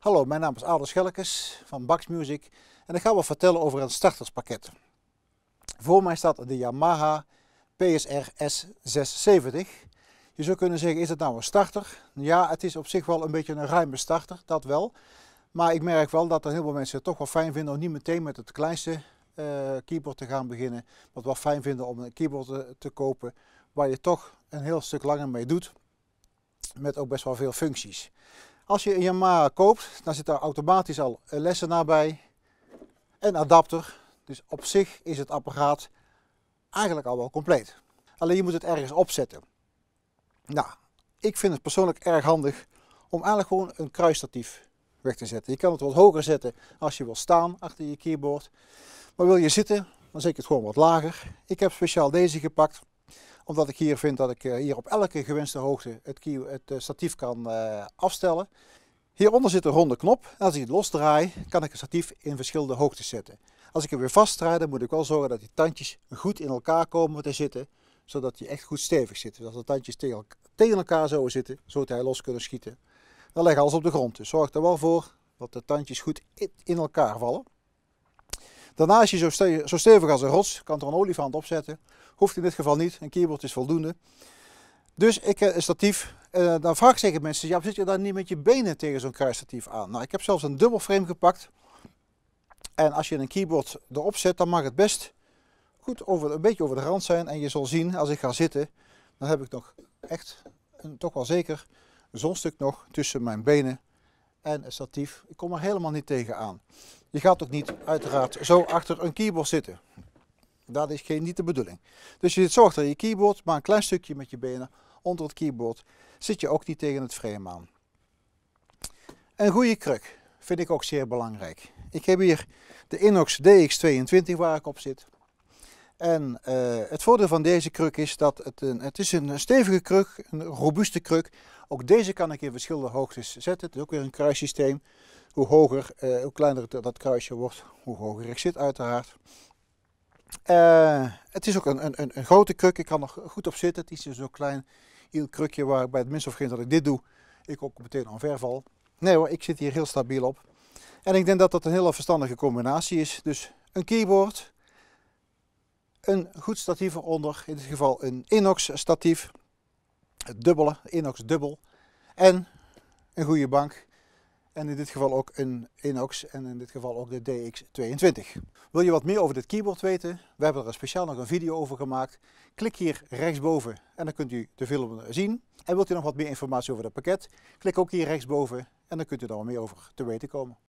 Hallo, mijn naam is Adel Schelkes van Bax Music en ik ga wat vertellen over een starterspakket. Voor mij staat de Yamaha PSR S670. Je zou kunnen zeggen, is het nou een starter? Ja, het is op zich wel een beetje een ruime starter, dat wel. Maar ik merk wel dat er heel veel mensen het toch wel fijn vinden om niet meteen met het kleinste eh, keyboard te gaan beginnen. Wat wel fijn vinden om een keyboard te kopen waar je toch een heel stuk langer mee doet. Met ook best wel veel functies. Als je een Yamaha koopt, dan zit daar automatisch al een lessenaar bij, en adapter. Dus op zich is het apparaat eigenlijk al wel compleet. Alleen je moet het ergens opzetten. Nou, ik vind het persoonlijk erg handig om eigenlijk gewoon een kruisstatief weg te zetten. Je kan het wat hoger zetten als je wil staan achter je keyboard. Maar wil je zitten, dan zet ik het gewoon wat lager. Ik heb speciaal deze gepakt omdat ik hier vind dat ik eh, hier op elke gewenste hoogte het, het eh, statief kan eh, afstellen. Hieronder zit een ronde knop. als ik het losdraai, kan ik het statief in verschillende hoogtes zetten. Als ik hem weer vastdraai, dan moet ik wel zorgen dat die tandjes goed in elkaar komen te zitten. Zodat die echt goed stevig zitten. Dus als de tandjes tegen elkaar zouden zitten, zodat hij los kunnen schieten. Dan leg alles op de grond. Dus zorg er wel voor dat de tandjes goed in elkaar vallen. Daarna is hij zo, stevig als een rots, kan er een olifant op zetten. Hoeft in dit geval niet, een keyboard is voldoende. Dus ik eh, een statief, eh, dan vraag zeker mensen, ja, zit je daar niet met je benen tegen zo'n kruisstatief aan? Nou, ik heb zelfs een dubbel frame gepakt. En als je een keyboard erop zet, dan mag het best goed over, een beetje over de rand zijn. En je zal zien, als ik ga zitten, dan heb ik nog echt, toch wel zeker, zo'n stuk nog tussen mijn benen en een statief. Ik kom er helemaal niet tegen aan. Je gaat ook niet uiteraard zo achter een keyboard zitten. Dat is geen, niet de bedoeling. Dus je zorgt dat je keyboard, maar een klein stukje met je benen onder het keyboard zit je ook niet tegen het frame aan. Een goede kruk vind ik ook zeer belangrijk. Ik heb hier de Inox DX22 waar ik op zit. En eh, het voordeel van deze kruk is dat het een, het is een stevige kruk, een robuuste kruk. Ook deze kan ik in verschillende hoogtes zetten. Het is ook weer een kruissysteem. Hoe hoger, eh, hoe kleiner dat kruisje wordt, hoe hoger ik zit uiteraard. Eh, het is ook een, een, een grote kruk. Ik kan er goed op zitten. Het is dus zo'n klein heel krukje waar bij het minst of geen dat ik dit doe, ik ook meteen omver val. Nee hoor, ik zit hier heel stabiel op. En ik denk dat dat een hele verstandige combinatie is. Dus een keyboard, een goed statief eronder, in dit geval een inox statief, het dubbele, inox dubbel, en een goede bank. En in dit geval ook een inox en in dit geval ook de DX22. Wil je wat meer over dit keyboard weten? We hebben er speciaal nog een video over gemaakt. Klik hier rechtsboven en dan kunt u de film zien. En wilt u nog wat meer informatie over het pakket? Klik ook hier rechtsboven en dan kunt u daar wat meer over te weten komen.